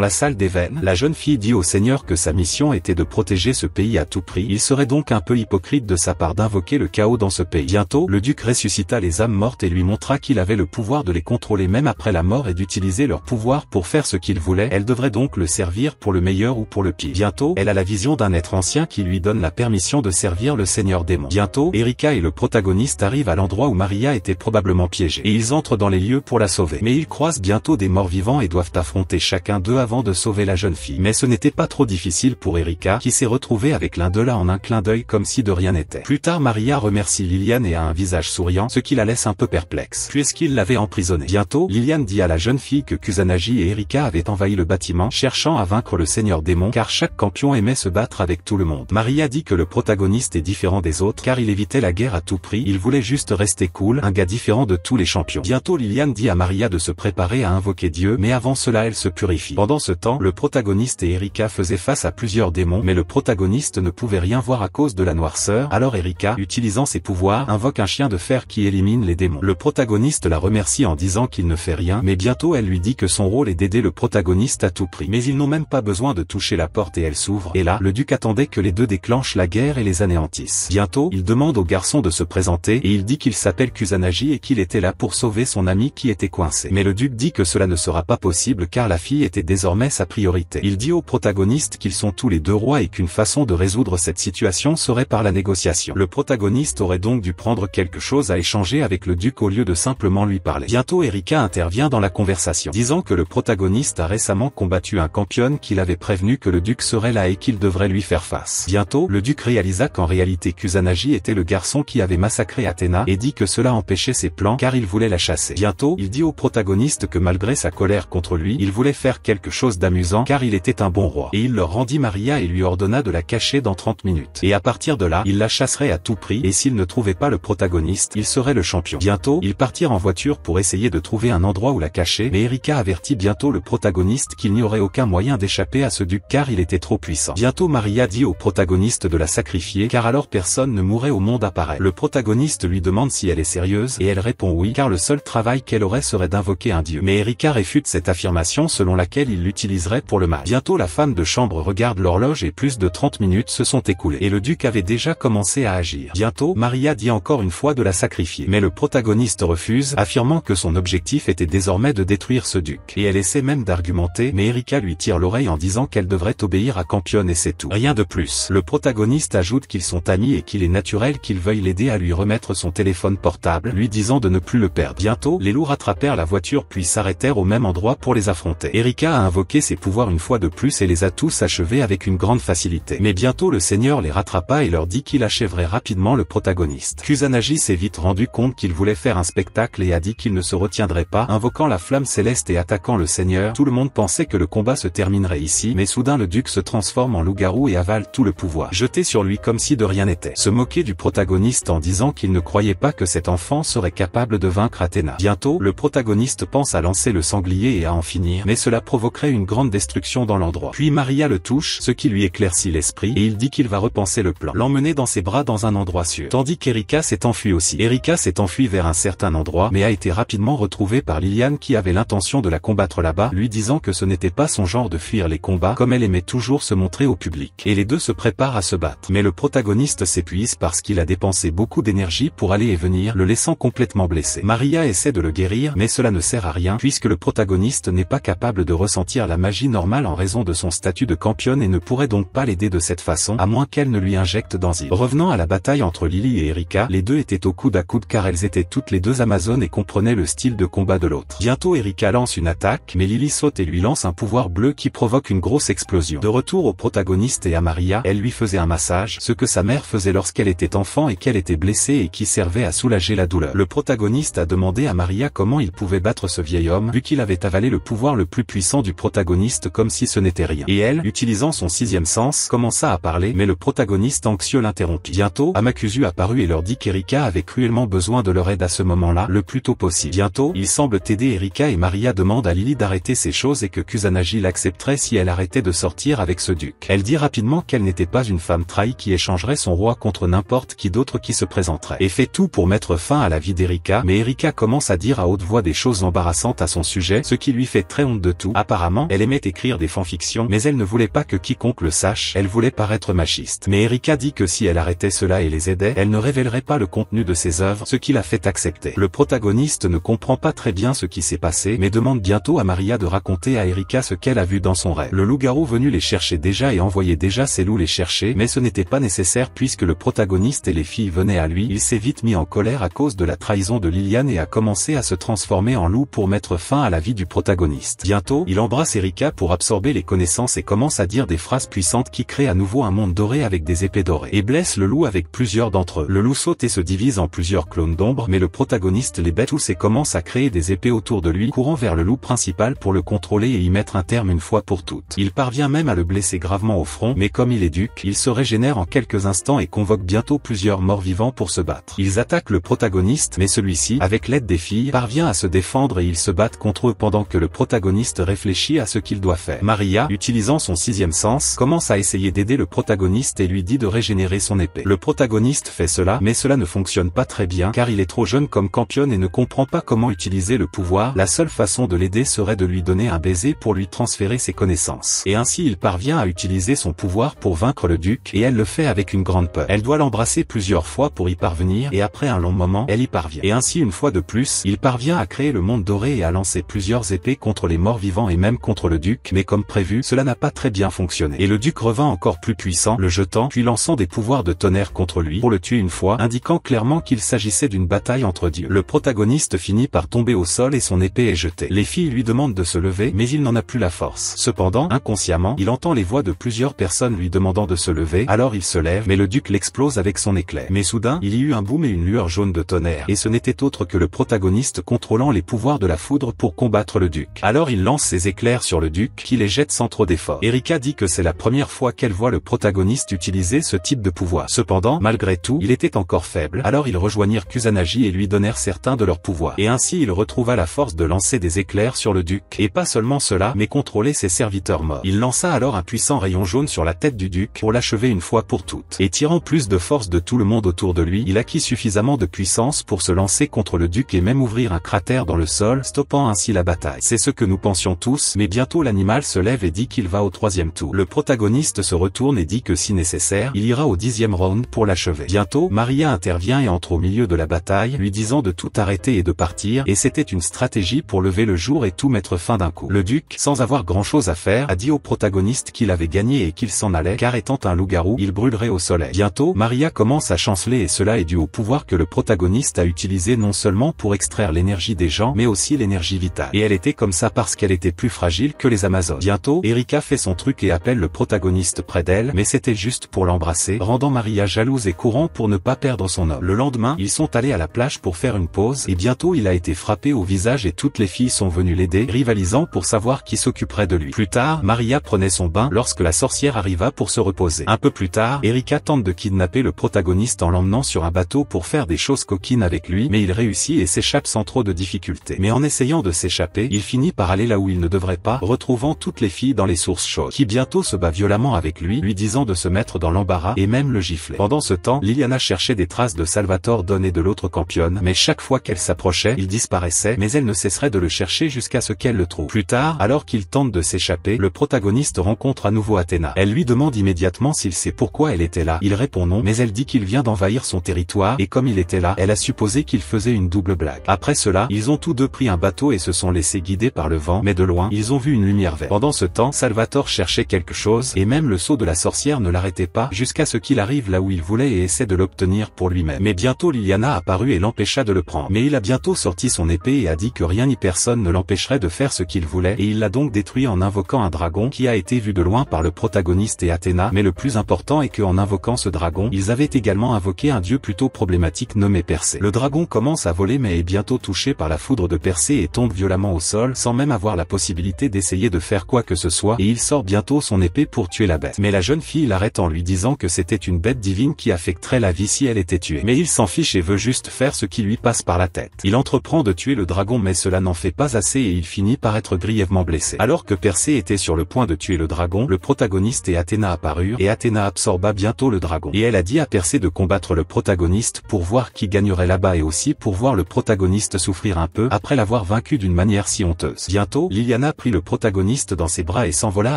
la salle des veines, la jeune fille dit au Seigneur que sa mission était de protéger ce pays à tout prix. Il serait donc un peu hypocrite de sa part d'invoquer le chaos dans ce pays. Bientôt, le duc ressuscita les âmes mortes et lui montra qu'il avait le pouvoir de les contrôler même après la mort et d'utiliser leur pouvoir pour faire ce qu'il voulait. Elle devrait donc le servir pour le meilleur ou pour le pire. Bientôt, elle a la vision d'un être ancien qui lui donne la permission de servir le Seigneur démon. Bientôt, Erika et le protagoniste arrivent à l'endroit où Maria était probablement piégée. Et ils dans les lieux pour la sauver. Mais ils croisent bientôt des morts vivants et doivent affronter chacun d'eux avant de sauver la jeune fille. Mais ce n'était pas trop difficile pour Erika, qui s'est retrouvée avec l'un de là en un clin d'œil comme si de rien n'était. Plus tard Maria remercie Liliane et a un visage souriant, ce qui la laisse un peu perplexe, puisqu'il l'avait emprisonnée. Bientôt, Liliane dit à la jeune fille que Kusanagi et Erika avaient envahi le bâtiment, cherchant à vaincre le seigneur démon, car chaque campion aimait se battre avec tout le monde. Maria dit que le protagoniste est différent des autres, car il évitait la guerre à tout prix, il voulait juste rester cool, un gars différent de tous les champions. Bientôt Liliane dit à Maria de se préparer à invoquer Dieu mais avant cela elle se purifie. Pendant ce temps, le protagoniste et Erika faisaient face à plusieurs démons mais le protagoniste ne pouvait rien voir à cause de la noirceur, alors Erika, utilisant ses pouvoirs, invoque un chien de fer qui élimine les démons. Le protagoniste la remercie en disant qu'il ne fait rien mais bientôt elle lui dit que son rôle est d'aider le protagoniste à tout prix. Mais ils n'ont même pas besoin de toucher la porte et elle s'ouvre et là, le duc attendait que les deux déclenchent la guerre et les anéantissent. Bientôt, il demande au garçon de se présenter et il dit qu'il s'appelle Kusanagi et qu'il était là pour sauver son ami qui était coincé. Mais le duc dit que cela ne sera pas possible car la fille était désormais sa priorité. Il dit au protagoniste qu'ils sont tous les deux rois et qu'une façon de résoudre cette situation serait par la négociation. Le protagoniste aurait donc dû prendre quelque chose à échanger avec le duc au lieu de simplement lui parler. Bientôt Erika intervient dans la conversation, disant que le protagoniste a récemment combattu un campion qu'il avait prévenu que le duc serait là et qu'il devrait lui faire face. Bientôt, le duc réalisa qu'en réalité Kusanagi était le garçon qui avait massacré Athéna et dit que cela empêchait ses plans car il voulait la chasser. Bientôt, il dit au protagoniste que malgré sa colère contre lui, il voulait faire quelque chose d'amusant car il était un bon roi. Et il leur rendit Maria et lui ordonna de la cacher dans 30 minutes. Et à partir de là, il la chasserait à tout prix et s'il ne trouvait pas le protagoniste, il serait le champion. Bientôt, ils partirent en voiture pour essayer de trouver un endroit où la cacher, mais Erika avertit bientôt le protagoniste qu'il n'y aurait aucun moyen d'échapper à ce duc car il était trop puissant. Bientôt Maria dit au protagoniste de la sacrifier car alors personne ne mourrait au monde apparaît. Le protagoniste lui demande si elle est sérieuse et elle répond oui car le seul seul travail qu'elle aurait serait d'invoquer un dieu. Mais Erika réfute cette affirmation selon laquelle il l'utiliserait pour le mal. Bientôt la femme de chambre regarde l'horloge et plus de 30 minutes se sont écoulées. Et le duc avait déjà commencé à agir. Bientôt, Maria dit encore une fois de la sacrifier. Mais le protagoniste refuse, affirmant que son objectif était désormais de détruire ce duc. Et elle essaie même d'argumenter, mais Erika lui tire l'oreille en disant qu'elle devrait obéir à Campion et c'est tout. Rien de plus. Le protagoniste ajoute qu'ils sont amis et qu'il est naturel qu'il veuille l'aider à lui remettre son téléphone portable, lui disant de ne plus le perdre. Bientôt, les loups rattrapèrent la voiture puis s'arrêtèrent au même endroit pour les affronter. Erika a invoqué ses pouvoirs une fois de plus et les a tous achevés avec une grande facilité. Mais bientôt le seigneur les rattrapa et leur dit qu'il achèverait rapidement le protagoniste. Kusanagi s'est vite rendu compte qu'il voulait faire un spectacle et a dit qu'il ne se retiendrait pas, invoquant la flamme céleste et attaquant le seigneur. Tout le monde pensait que le combat se terminerait ici, mais soudain le duc se transforme en loup-garou et avale tout le pouvoir, jeté sur lui comme si de rien n'était. Se moquer du protagoniste en disant qu'il ne croyait pas que cet enfant serait capable de vaincre Bientôt, le protagoniste pense à lancer le sanglier et à en finir, mais cela provoquerait une grande destruction dans l'endroit. Puis Maria le touche, ce qui lui éclaircit l'esprit, et il dit qu'il va repenser le plan, l'emmener dans ses bras dans un endroit sûr. Tandis qu'Erika s'est enfuie aussi. Erika s'est enfuie vers un certain endroit, mais a été rapidement retrouvée par Liliane qui avait l'intention de la combattre là-bas, lui disant que ce n'était pas son genre de fuir les combats, comme elle aimait toujours se montrer au public. Et les deux se préparent à se battre. Mais le protagoniste s'épuise parce qu'il a dépensé beaucoup d'énergie pour aller et venir, le laissant complètement blessé. Maria essaie de le guérir mais cela ne sert à rien puisque le protagoniste n'est pas capable de ressentir la magie normale en raison de son statut de campionne et ne pourrait donc pas l'aider de cette façon à moins qu'elle ne lui injecte il. Revenant à la bataille entre Lily et Erika, les deux étaient au coude à coude car elles étaient toutes les deux Amazones et comprenaient le style de combat de l'autre. Bientôt Erika lance une attaque mais Lily saute et lui lance un pouvoir bleu qui provoque une grosse explosion. De retour au protagoniste et à Maria, elle lui faisait un massage, ce que sa mère faisait lorsqu'elle était enfant et qu'elle était blessée et qui servait à soulager la douleur. Le protagoniste a demandé à Maria comment il pouvait battre ce vieil homme vu qu'il avait avalé le pouvoir le plus puissant du protagoniste comme si ce n'était rien. Et elle, utilisant son sixième sens, commença à parler mais le protagoniste anxieux l'interrompit. Bientôt, Amakuzu apparut et leur dit qu'Erika avait cruellement besoin de leur aide à ce moment-là, le plus tôt possible. Bientôt, il semble t'aider Erika et Maria demande à Lily d'arrêter ces choses et que Kusanagi l'accepterait si elle arrêtait de sortir avec ce duc. Elle dit rapidement qu'elle n'était pas une femme trahie qui échangerait son roi contre n'importe qui d'autre qui se présenterait. Et fait tout pour mettre fin à la vie d'Erika, mais Erika commence à dire à haute voix des choses embarrassantes à son sujet, ce qui lui fait très honte de tout. Apparemment, elle aimait écrire des fanfictions, mais elle ne voulait pas que quiconque le sache, elle voulait paraître machiste. Mais Erika dit que si elle arrêtait cela et les aidait, elle ne révélerait pas le contenu de ses œuvres, ce qui l'a fait accepter. Le protagoniste ne comprend pas très bien ce qui s'est passé, mais demande bientôt à Maria de raconter à Erika ce qu'elle a vu dans son rêve. Le loup-garou venu les chercher déjà et envoyait déjà ses loups les chercher, mais ce n'était pas nécessaire puisque le protagoniste et les filles venaient à lui. Il s'est vite mis en colère à cause de la trahison de Liliane et a commencé à se transformer en loup pour mettre fin à la vie du protagoniste. Bientôt, il embrasse Erika pour absorber les connaissances et commence à dire des phrases puissantes qui créent à nouveau un monde doré avec des épées dorées. Et blesse le loup avec plusieurs d'entre eux. Le loup saute et se divise en plusieurs clones d'ombre, mais le protagoniste les bête tous et commence à créer des épées autour de lui, courant vers le loup principal pour le contrôler et y mettre un terme une fois pour toutes. Il parvient même à le blesser gravement au front, mais comme il est duc, il se régénère en quelques instants et convoque bientôt plusieurs morts vivants pour se battre. Ils attaquent le protagoniste, mais celui-ci, avec les L'aide des filles parvient à se défendre et ils se battent contre eux pendant que le protagoniste réfléchit à ce qu'il doit faire. Maria, utilisant son sixième sens, commence à essayer d'aider le protagoniste et lui dit de régénérer son épée. Le protagoniste fait cela, mais cela ne fonctionne pas très bien car il est trop jeune comme campion et ne comprend pas comment utiliser le pouvoir. La seule façon de l'aider serait de lui donner un baiser pour lui transférer ses connaissances. Et ainsi il parvient à utiliser son pouvoir pour vaincre le duc et elle le fait avec une grande peur. Elle doit l'embrasser plusieurs fois pour y parvenir et après un long moment, elle y parvient. Et ainsi une fois de plus, il parvient à créer le monde doré et à lancer plusieurs épées contre les morts vivants et même contre le duc, mais comme prévu, cela n'a pas très bien fonctionné. Et le duc revint encore plus puissant, le jetant, puis lançant des pouvoirs de tonnerre contre lui, pour le tuer une fois, indiquant clairement qu'il s'agissait d'une bataille entre dieux. Le protagoniste finit par tomber au sol et son épée est jetée. Les filles lui demandent de se lever, mais il n'en a plus la force. Cependant, inconsciemment, il entend les voix de plusieurs personnes lui demandant de se lever, alors il se lève, mais le duc l'explose avec son éclair. Mais soudain, il y eut un boom et une lueur jaune de tonnerre, et ce n'était autre que le protagoniste contrôlant les pouvoirs de la foudre pour combattre le duc. Alors il lance ses éclairs sur le duc qui les jette sans trop d'efforts. Erika dit que c'est la première fois qu'elle voit le protagoniste utiliser ce type de pouvoir. Cependant, malgré tout, il était encore faible, alors ils rejoignirent Kusanagi et lui donnèrent certains de leurs pouvoirs. Et ainsi il retrouva la force de lancer des éclairs sur le duc, et pas seulement cela, mais contrôler ses serviteurs morts. Il lança alors un puissant rayon jaune sur la tête du duc pour l'achever une fois pour toutes. Et tirant plus de force de tout le monde autour de lui, il acquit suffisamment de puissance pour se lancer contre le duc et même ouvrir un cratère dans le sol stoppant ainsi la bataille. C'est ce que nous pensions tous, mais bientôt l'animal se lève et dit qu'il va au troisième tour. Le protagoniste se retourne et dit que si nécessaire, il ira au dixième round pour l'achever. Bientôt, Maria intervient et entre au milieu de la bataille, lui disant de tout arrêter et de partir, et c'était une stratégie pour lever le jour et tout mettre fin d'un coup. Le duc, sans avoir grand chose à faire, a dit au protagoniste qu'il avait gagné et qu'il s'en allait, car étant un loup-garou, il brûlerait au soleil. Bientôt, Maria commence à chanceler et cela est dû au pouvoir que le protagoniste a utilisé non seulement pour extraire l'énergie des gens mais aussi l'énergie vitale. Et elle était comme ça parce qu'elle était plus fragile que les Amazones. Bientôt, Erika fait son truc et appelle le protagoniste près d'elle, mais c'était juste pour l'embrasser, rendant Maria jalouse et courant pour ne pas perdre son homme. Le lendemain, ils sont allés à la plage pour faire une pause et bientôt il a été frappé au visage et toutes les filles sont venues l'aider, rivalisant pour savoir qui s'occuperait de lui. Plus tard, Maria prenait son bain lorsque la sorcière arriva pour se reposer. Un peu plus tard, Erika tente de kidnapper le protagoniste en l'emmenant sur un bateau pour faire des choses coquines avec lui, mais il réussit et s'échappe sans trop de difficultés. Mais en essayant de s'échapper, il finit par aller là où il ne devrait pas, retrouvant toutes les filles dans les sources chaudes, qui bientôt se bat violemment avec lui, lui disant de se mettre dans l'embarras et même le gifler. Pendant ce temps, Liliana cherchait des traces de Salvatore et de l'autre campionne, mais chaque fois qu'elle s'approchait, il disparaissait, mais elle ne cesserait de le chercher jusqu'à ce qu'elle le trouve. Plus tard, alors qu'il tente de s'échapper, le protagoniste rencontre à nouveau Athéna. Elle lui demande immédiatement s'il sait pourquoi elle était là. Il répond non, mais elle dit qu'il vient d'envahir son territoire, et comme il était là, elle a supposé qu'il faisait une double blague. Après cela, ils ont tous deux pris un bateau et se sont laissés guider par le vent, mais de loin, ils ont vu une lumière verte. Pendant ce temps, Salvator cherchait quelque chose, et même le saut de la sorcière ne l'arrêtait pas, jusqu'à ce qu'il arrive là où il voulait et essaie de l'obtenir pour lui-même. Mais bientôt Liliana apparut et l'empêcha de le prendre. Mais il a bientôt sorti son épée et a dit que rien ni personne ne l'empêcherait de faire ce qu'il voulait, et il l'a donc détruit en invoquant un dragon qui a été vu de loin par le protagoniste et Athéna, mais le plus important est que en invoquant ce dragon, ils avaient également invoqué un dieu plutôt problématique nommé Persée. Le dragon commence à voler mais est bientôt touché par la foudre de percée et tombe violemment au sol sans même avoir la possibilité d'essayer de faire quoi que ce soit et il sort bientôt son épée pour tuer la bête. Mais la jeune fille l'arrête en lui disant que c'était une bête divine qui affecterait la vie si elle était tuée. Mais il s'en fiche et veut juste faire ce qui lui passe par la tête. Il entreprend de tuer le dragon mais cela n'en fait pas assez et il finit par être grièvement blessé. Alors que Persée était sur le point de tuer le dragon, le protagoniste et Athéna apparurent et Athéna absorba bientôt le dragon. Et elle a dit à Persée de combattre le protagoniste pour voir qui gagnerait là-bas et aussi pour voir le protagoniste souffrir un peu après l'avoir vaincu d'une manière si honteuse. Bientôt, Liliana prit le protagoniste dans ses bras et s'envola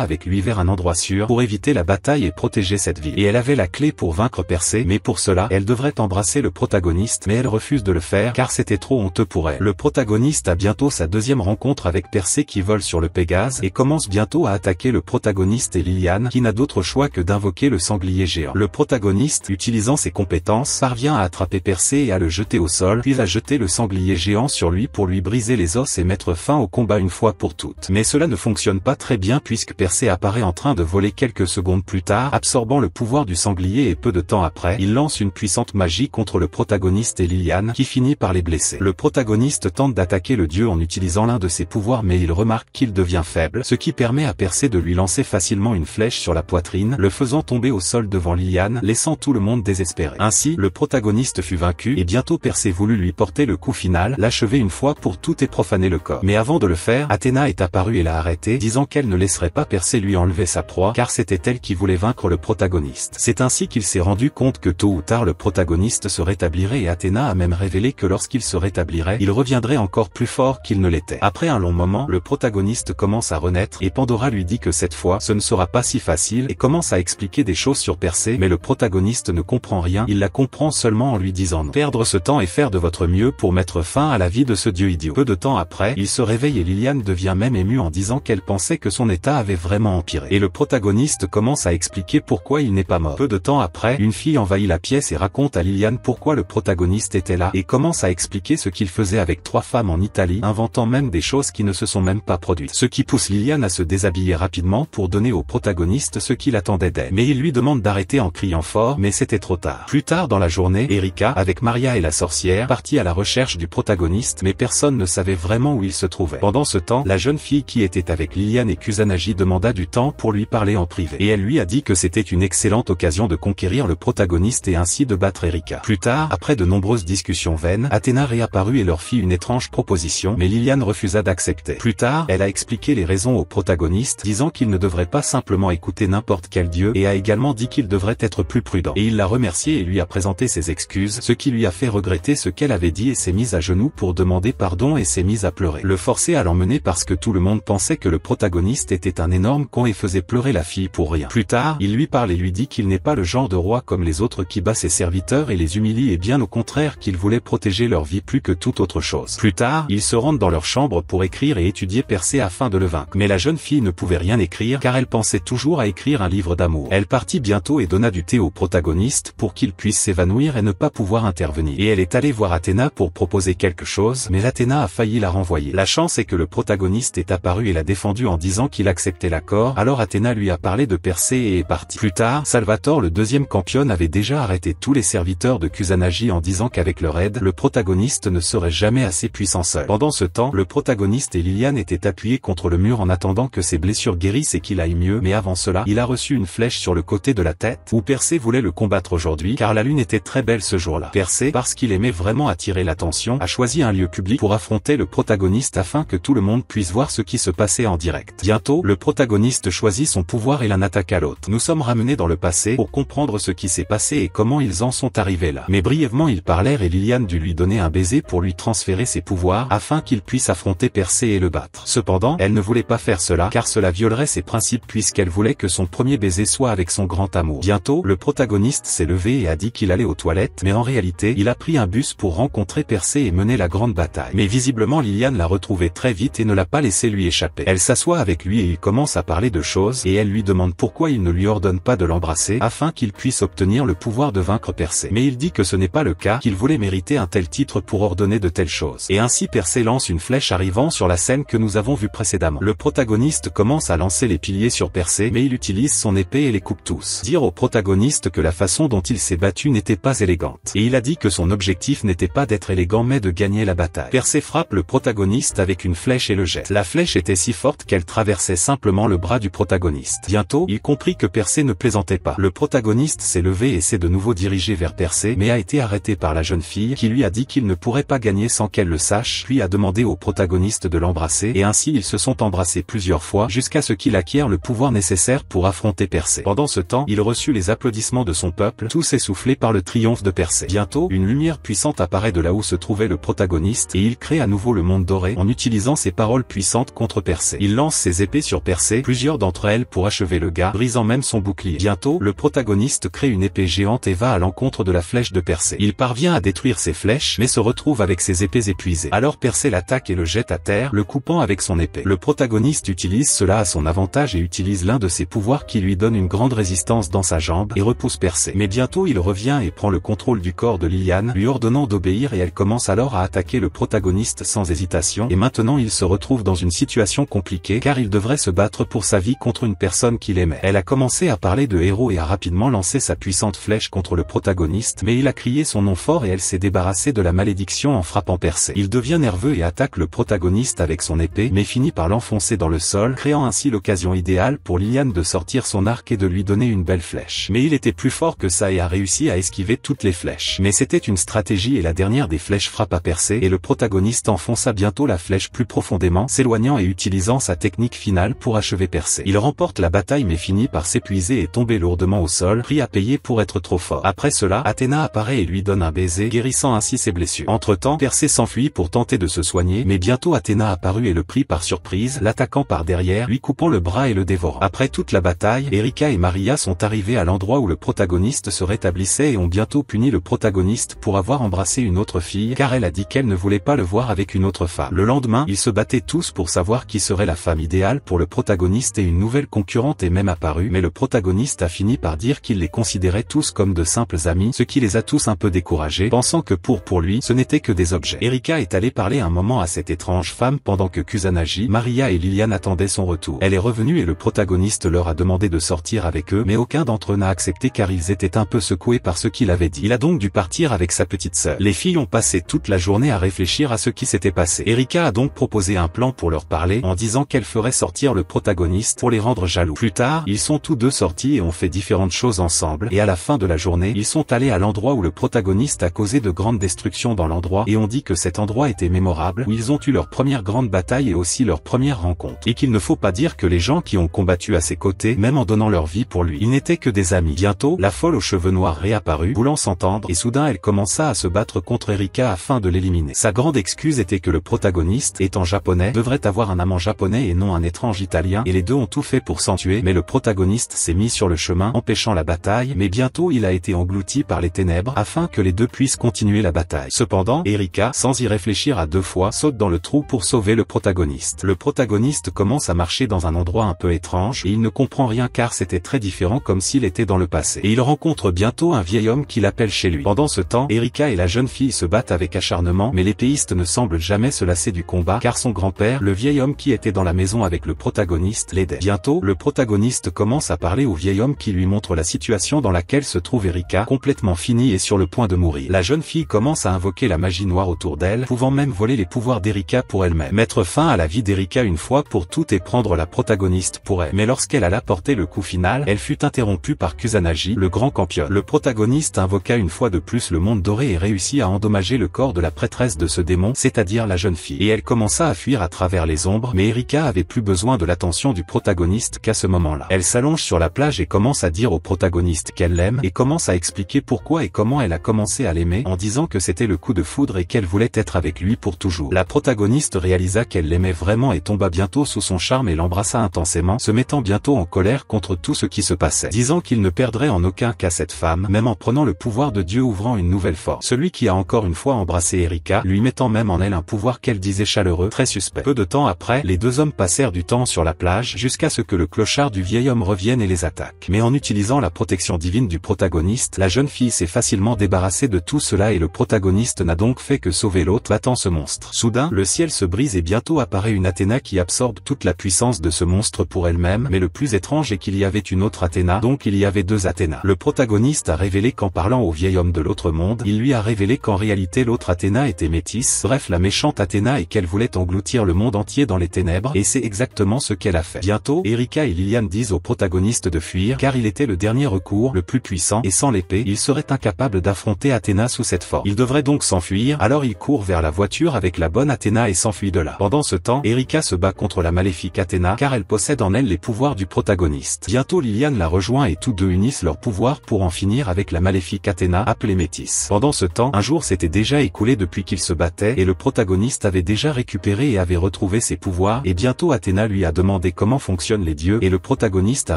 avec lui vers un endroit sûr pour éviter la bataille et protéger cette ville. Et elle avait la clé pour vaincre Percé, mais pour cela, elle devrait embrasser le protagoniste, mais elle refuse de le faire car c'était trop honteux pour elle. Le protagoniste a bientôt sa deuxième rencontre avec Percé qui vole sur le Pégase et commence bientôt à attaquer le protagoniste et Liliane qui n'a d'autre choix que d'invoquer le sanglier géant. Le protagoniste, utilisant ses compétences, parvient à attraper Percé et à le jeter au sol, puis à jeter le sanglier géant sur lui pour lui briser les os et mettre fin au combat une fois pour toutes. Mais cela ne fonctionne pas très bien puisque Percé apparaît en train de voler quelques secondes plus tard, absorbant le pouvoir du sanglier et peu de temps après, il lance une puissante magie contre le protagoniste et Liliane, qui finit par les blesser. Le protagoniste tente d'attaquer le dieu en utilisant l'un de ses pouvoirs mais il remarque qu'il devient faible, ce qui permet à Percé de lui lancer facilement une flèche sur la poitrine, le faisant tomber au sol devant Liliane, laissant tout le monde désespéré. Ainsi, le protagoniste fut vaincu et bientôt Percé voulut lui porter le coup final, l'achever une fois pour toutes et profaner le corps. Mais avant de le faire, Athéna est apparue et l'a arrêté, disant qu'elle ne laisserait pas percer lui enlever sa proie, car c'était elle qui voulait vaincre le protagoniste. C'est ainsi qu'il s'est rendu compte que tôt ou tard le protagoniste se rétablirait et Athéna a même révélé que lorsqu'il se rétablirait, il reviendrait encore plus fort qu'il ne l'était. Après un long moment, le protagoniste commence à renaître et Pandora lui dit que cette fois, ce ne sera pas si facile et commence à expliquer des choses sur Percée, mais le protagoniste ne comprend rien, il la comprend seulement en lui disant Perdre ce temps et faire de votre mieux pour mettre fin à la vie de ce dieu idiot. Peu de temps après, il se réveille et Liliane devient même émue en disant qu'elle pensait que son état avait vraiment empiré. Et le protagoniste commence à expliquer pourquoi il n'est pas mort. Peu de temps après, une fille envahit la pièce et raconte à Liliane pourquoi le protagoniste était là et commence à expliquer ce qu'il faisait avec trois femmes en Italie, inventant même des choses qui ne se sont même pas produites. Ce qui pousse Liliane à se déshabiller rapidement pour donner au protagoniste ce qu'il attendait d'elle. Mais il lui demande d'arrêter en criant fort, mais c'était trop tard. Plus tard dans la journée, Erika, avec Maria et la sorcière, partit à la recherche cherche du protagoniste mais personne ne savait vraiment où il se trouvait. Pendant ce temps, la jeune fille qui était avec Liliane et Kusanagi demanda du temps pour lui parler en privé. Et elle lui a dit que c'était une excellente occasion de conquérir le protagoniste et ainsi de battre Erika. Plus tard, après de nombreuses discussions vaines, Athéna réapparut et leur fit une étrange proposition, mais Liliane refusa d'accepter. Plus tard, elle a expliqué les raisons au protagoniste, disant qu'il ne devrait pas simplement écouter n'importe quel dieu, et a également dit qu'il devrait être plus prudent. Et il l'a remercié et lui a présenté ses excuses, ce qui lui a fait regretter ce qu'elle avait dit et s'est mise à genoux pour demander pardon et s'est mise à pleurer. Le forcer à l'emmener parce que tout le monde pensait que le protagoniste était un énorme con et faisait pleurer la fille pour rien. Plus tard, il lui parle et lui dit qu'il n'est pas le genre de roi comme les autres qui bat ses serviteurs et les humilie et bien au contraire qu'il voulait protéger leur vie plus que toute autre chose. Plus tard, ils se rendent dans leur chambre pour écrire et étudier percé afin de le vaincre. Mais la jeune fille ne pouvait rien écrire car elle pensait toujours à écrire un livre d'amour. Elle partit bientôt et donna du thé au protagoniste pour qu'il puisse s'évanouir et ne pas pouvoir intervenir. Et elle est allée voir Athéna pour proposer quelque chose, mais Athéna a failli la renvoyer. La chance est que le protagoniste est apparu et l'a défendu en disant qu'il acceptait l'accord, alors Athéna lui a parlé de Persée et est partie. Plus tard, Salvatore le deuxième campion avait déjà arrêté tous les serviteurs de Kusanagi en disant qu'avec leur aide, le protagoniste ne serait jamais assez puissant seul. Pendant ce temps, le protagoniste et Liliane étaient appuyés contre le mur en attendant que ses blessures guérissent et qu'il aille mieux, mais avant cela, il a reçu une flèche sur le côté de la tête, où Persée voulait le combattre aujourd'hui, car la lune était très belle ce jour-là. Persée, parce qu'il aimait vraiment attirer l'attention a choisi un lieu public pour affronter le protagoniste afin que tout le monde puisse voir ce qui se passait en direct. Bientôt, le protagoniste choisit son pouvoir et l'un attaque à l'autre. Nous sommes ramenés dans le passé pour comprendre ce qui s'est passé et comment ils en sont arrivés là. Mais brièvement ils parlèrent et Liliane dut lui donner un baiser pour lui transférer ses pouvoirs afin qu'il puisse affronter percé et le battre. Cependant, elle ne voulait pas faire cela car cela violerait ses principes puisqu'elle voulait que son premier baiser soit avec son grand amour. Bientôt, le protagoniste s'est levé et a dit qu'il allait aux toilettes mais en réalité, il a pris un bus pour rencontrer Percé et mener la grande bataille. Mais visiblement Liliane l'a retrouvé très vite et ne l'a pas laissé lui échapper. Elle s'assoit avec lui et il commence à parler de choses et elle lui demande pourquoi il ne lui ordonne pas de l'embrasser afin qu'il puisse obtenir le pouvoir de vaincre Persée. Mais il dit que ce n'est pas le cas, qu'il voulait mériter un tel titre pour ordonner de telles choses. Et ainsi Persée lance une flèche arrivant sur la scène que nous avons vue précédemment. Le protagoniste commence à lancer les piliers sur Persée mais il utilise son épée et les coupe tous. Dire au protagoniste que la façon dont il s'est battu n'était pas élégante. Et il a dit que son objectif n'était pas d'être et les de gagner la bataille. Persée frappe le protagoniste avec une flèche et le jette. La flèche était si forte qu'elle traversait simplement le bras du protagoniste. Bientôt, il comprit que Persée ne plaisantait pas. Le protagoniste s'est levé et s'est de nouveau dirigé vers Persée, mais a été arrêté par la jeune fille qui lui a dit qu'il ne pourrait pas gagner sans qu'elle le sache, puis a demandé au protagoniste de l'embrasser, et ainsi ils se sont embrassés plusieurs fois jusqu'à ce qu'il acquiert le pouvoir nécessaire pour affronter Persée. Pendant ce temps, il reçut les applaudissements de son peuple, tous essoufflés par le triomphe de Persée. Bientôt, une lumière puissante apparaît de là où se trouvait le protagoniste et il crée à nouveau le monde doré en utilisant ses paroles puissantes contre Persée. Il lance ses épées sur Persée, plusieurs d'entre elles pour achever le gars, brisant même son bouclier. Bientôt, le protagoniste crée une épée géante et va à l'encontre de la flèche de Persée. Il parvient à détruire ses flèches, mais se retrouve avec ses épées épuisées. Alors Persée l'attaque et le jette à terre, le coupant avec son épée. Le protagoniste utilise cela à son avantage et utilise l'un de ses pouvoirs qui lui donne une grande résistance dans sa jambe et repousse Persée. Mais bientôt il revient et prend le contrôle du corps de Liliane, lui ordonnant d'obéir et elle commence alors à attaquer le protagoniste sans hésitation et maintenant il se retrouve dans une situation compliquée car il devrait se battre pour sa vie contre une personne qu'il aimait. Elle a commencé à parler de héros et a rapidement lancé sa puissante flèche contre le protagoniste mais il a crié son nom fort et elle s'est débarrassée de la malédiction en frappant percé. Il devient nerveux et attaque le protagoniste avec son épée mais finit par l'enfoncer dans le sol créant ainsi l'occasion idéale pour Liliane de sortir son arc et de lui donner une belle flèche. Mais il était plus fort que ça et a réussi à esquiver toutes les flèches. Mais c'était une stratégie et la dernière des les flèches frappent à et le protagoniste enfonça bientôt la flèche plus profondément, s'éloignant et utilisant sa technique finale pour achever Percé. Il remporte la bataille mais finit par s'épuiser et tomber lourdement au sol, pris à payer pour être trop fort. Après cela, Athéna apparaît et lui donne un baiser, guérissant ainsi ses blessures. Entre-temps, percé s'enfuit pour tenter de se soigner, mais bientôt Athéna apparut et le prit par surprise, l'attaquant par derrière, lui coupant le bras et le dévorant. Après toute la bataille, Erika et Maria sont arrivés à l'endroit où le protagoniste se rétablissait et ont bientôt puni le protagoniste pour avoir embrassé une autre fille car elle a dit qu'elle ne voulait pas le voir avec une autre femme. Le lendemain, ils se battaient tous pour savoir qui serait la femme idéale pour le protagoniste et une nouvelle concurrente est même apparue, mais le protagoniste a fini par dire qu'il les considérait tous comme de simples amis, ce qui les a tous un peu découragés, pensant que pour pour lui, ce n'était que des objets. Erika est allée parler un moment à cette étrange femme pendant que Kusanagi, Maria et Liliane attendaient son retour. Elle est revenue et le protagoniste leur a demandé de sortir avec eux, mais aucun d'entre eux n'a accepté car ils étaient un peu secoués par ce qu'il avait dit. Il a donc dû partir avec sa petite sœur. Les filles ont toute la journée à réfléchir à ce qui s'était passé. Erika a donc proposé un plan pour leur parler en disant qu'elle ferait sortir le protagoniste pour les rendre jaloux. Plus tard, ils sont tous deux sortis et ont fait différentes choses ensemble, et à la fin de la journée, ils sont allés à l'endroit où le protagoniste a causé de grandes destructions dans l'endroit et ont dit que cet endroit était mémorable, où ils ont eu leur première grande bataille et aussi leur première rencontre. Et qu'il ne faut pas dire que les gens qui ont combattu à ses côtés, même en donnant leur vie pour lui, ils n'étaient que des amis. Bientôt, la folle aux cheveux noirs réapparut, voulant s'entendre, et soudain elle commença à se battre contre Erika afin de l'éliminer. Sa grande excuse était que le protagoniste, étant japonais, devrait avoir un amant japonais et non un étrange italien, et les deux ont tout fait pour s'en tuer, mais le protagoniste s'est mis sur le chemin, empêchant la bataille, mais bientôt il a été englouti par les ténèbres, afin que les deux puissent continuer la bataille. Cependant, Erika, sans y réfléchir à deux fois, saute dans le trou pour sauver le protagoniste. Le protagoniste commence à marcher dans un endroit un peu étrange, et il ne comprend rien car c'était très différent comme s'il était dans le passé. Et il rencontre bientôt un vieil homme qui l'appelle chez lui. Pendant ce temps, Erika et la jeune fille se battent avec acharnement mais l'épéiste ne semble jamais se lasser du combat car son grand-père, le vieil homme qui était dans la maison avec le protagoniste, l'aidait. Bientôt, le protagoniste commence à parler au vieil homme qui lui montre la situation dans laquelle se trouve Erika, complètement finie et sur le point de mourir. La jeune fille commence à invoquer la magie noire autour d'elle, pouvant même voler les pouvoirs d'Erika pour elle-même. Mettre fin à la vie d'Erika une fois pour toutes et prendre la protagoniste pour elle. Mais lorsqu'elle alla porter le coup final, elle fut interrompue par Kusanagi, le grand campion. Le protagoniste invoqua une fois de plus le monde doré et réussit à endommager le corps de la prêtresse de ce démon, c'est-à-dire la jeune fille. Et elle commença à fuir à travers les ombres, mais Erika avait plus besoin de l'attention du protagoniste qu'à ce moment-là. Elle s'allonge sur la plage et commence à dire au protagoniste qu'elle l'aime, et commence à expliquer pourquoi et comment elle a commencé à l'aimer, en disant que c'était le coup de foudre et qu'elle voulait être avec lui pour toujours. La protagoniste réalisa qu'elle l'aimait vraiment et tomba bientôt sous son charme et l'embrassa intensément, se mettant bientôt en colère contre tout ce qui se passait, disant qu'il ne perdrait en aucun cas cette femme, même en prenant le pouvoir de Dieu ouvrant une nouvelle force. Celui qui a encore une fois embrassé Erika, lui mettant même en elle un pouvoir qu'elle disait chaleureux, très suspect. Peu de temps après, les deux hommes passèrent du temps sur la plage jusqu'à ce que le clochard du vieil homme revienne et les attaque. Mais en utilisant la protection divine du protagoniste, la jeune fille s'est facilement débarrassée de tout cela et le protagoniste n'a donc fait que sauver l'autre battant ce monstre. Soudain, le ciel se brise et bientôt apparaît une Athéna qui absorbe toute la puissance de ce monstre pour elle-même, mais le plus étrange est qu'il y avait une autre Athéna, donc il y avait deux Athéna. Le protagoniste a révélé qu'en parlant au vieil homme de l'autre monde, il lui a révélé qu'en réalité l'autre Athéna était Métis, bref la méchante Athéna et qu'elle voulait engloutir le monde entier dans les ténèbres, et c'est exactement ce qu'elle a fait. Bientôt, Erika et Liliane disent au protagoniste de fuir, car il était le dernier recours, le plus puissant, et sans l'épée, il serait incapable d'affronter Athéna sous cette forme. Il devrait donc s'enfuir, alors il court vers la voiture avec la bonne Athéna et s'enfuit de là. Pendant ce temps, Erika se bat contre la maléfique Athéna, car elle possède en elle les pouvoirs du protagoniste. Bientôt Liliane la rejoint et tous deux unissent leurs pouvoirs pour en finir avec la maléfique Athéna, appelée Métis. Pendant ce temps, un jour c'était déjà écoulé depuis qu'il se battait et le protagoniste avait déjà récupéré et avait retrouvé ses pouvoirs et bientôt Athéna lui a demandé comment fonctionnent les dieux et le protagoniste a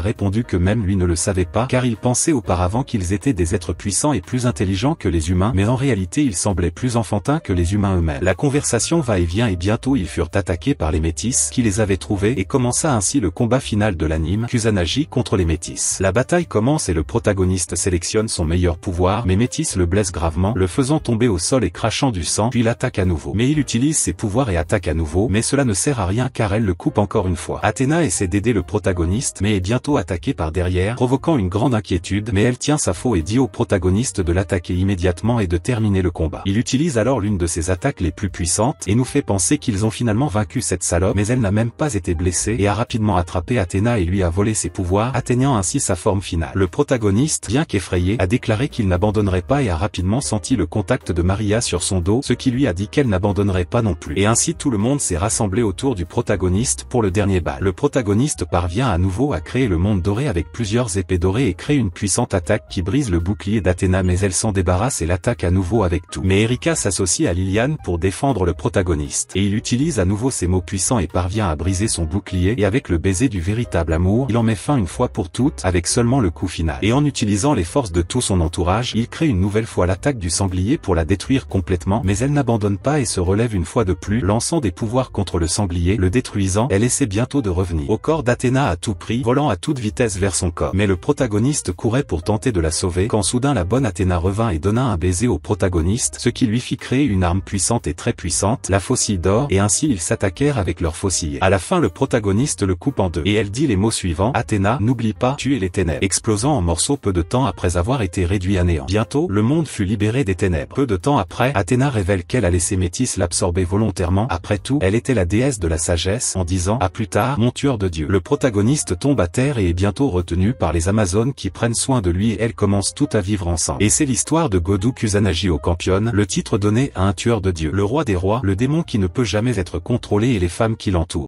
répondu que même lui ne le savait pas car il pensait auparavant qu'ils étaient des êtres puissants et plus intelligents que les humains mais en réalité ils semblaient plus enfantins que les humains eux-mêmes. La conversation va et vient et bientôt ils furent attaqués par les métis qui les avaient trouvés et commença ainsi le combat final de l'anime Kusanagi contre les métis. La bataille commence et le protagoniste sélectionne son meilleur pouvoir mais métis le blesse gravement le faisant tomber au sol et crachant du sang, puis l'attaque à nouveau. Mais il utilise ses pouvoirs et attaque à nouveau, mais cela ne sert à rien car elle le coupe encore une fois. Athéna essaie d'aider le protagoniste, mais est bientôt attaquée par derrière, provoquant une grande inquiétude, mais elle tient sa faux et dit au protagoniste de l'attaquer immédiatement et de terminer le combat. Il utilise alors l'une de ses attaques les plus puissantes, et nous fait penser qu'ils ont finalement vaincu cette salope, mais elle n'a même pas été blessée, et a rapidement attrapé Athéna et lui a volé ses pouvoirs, atteignant ainsi sa forme finale. Le protagoniste, bien qu'effrayé, a déclaré qu'il n'abandonnerait pas et a rapidement senti le contact de Maria sur son dos, ce qui lui a dit qu'elle n'abandonnerait pas non plus. Et ainsi tout le monde s'est rassemblé autour du protagoniste pour le dernier bal. Le protagoniste parvient à nouveau à créer le monde doré avec plusieurs épées dorées et crée une puissante attaque qui brise le bouclier d'Athéna mais elle s'en débarrasse et l'attaque à nouveau avec tout. Mais Erika s'associe à Liliane pour défendre le protagoniste. Et il utilise à nouveau ses mots puissants et parvient à briser son bouclier et avec le baiser du véritable amour, il en met fin une fois pour toutes avec seulement le coup final. Et en utilisant les forces de tout son entourage, il crée une nouvelle fois l'attaque du sanglier pour la détruire détruire complètement mais elle n'abandonne pas et se relève une fois de plus lançant des pouvoirs contre le sanglier, le détruisant, elle essaie bientôt de revenir au corps d'Athéna à tout prix, volant à toute vitesse vers son corps. Mais le protagoniste courait pour tenter de la sauver quand soudain la bonne Athéna revint et donna un baiser au protagoniste, ce qui lui fit créer une arme puissante et très puissante, la faucille d'or, et ainsi ils s'attaquèrent avec leur faucille. À la fin le protagoniste le coupe en deux et elle dit les mots suivants, Athéna, n'oublie pas, tuer les ténèbres, explosant en morceaux peu de temps après avoir été réduit à néant. Bientôt, le monde fut libéré des ténèbres. Peu de temps après, Athéna révèle qu'elle a laissé Métis l'absorber volontairement. Après tout, elle était la déesse de la sagesse en disant « à plus tard, mon tueur de Dieu ». Le protagoniste tombe à terre et est bientôt retenu par les Amazones qui prennent soin de lui et elles commencent toutes à vivre ensemble. Et c'est l'histoire de Godou Kusanagi au Campion, le titre donné à un tueur de Dieu, le roi des rois, le démon qui ne peut jamais être contrôlé et les femmes qui l'entourent.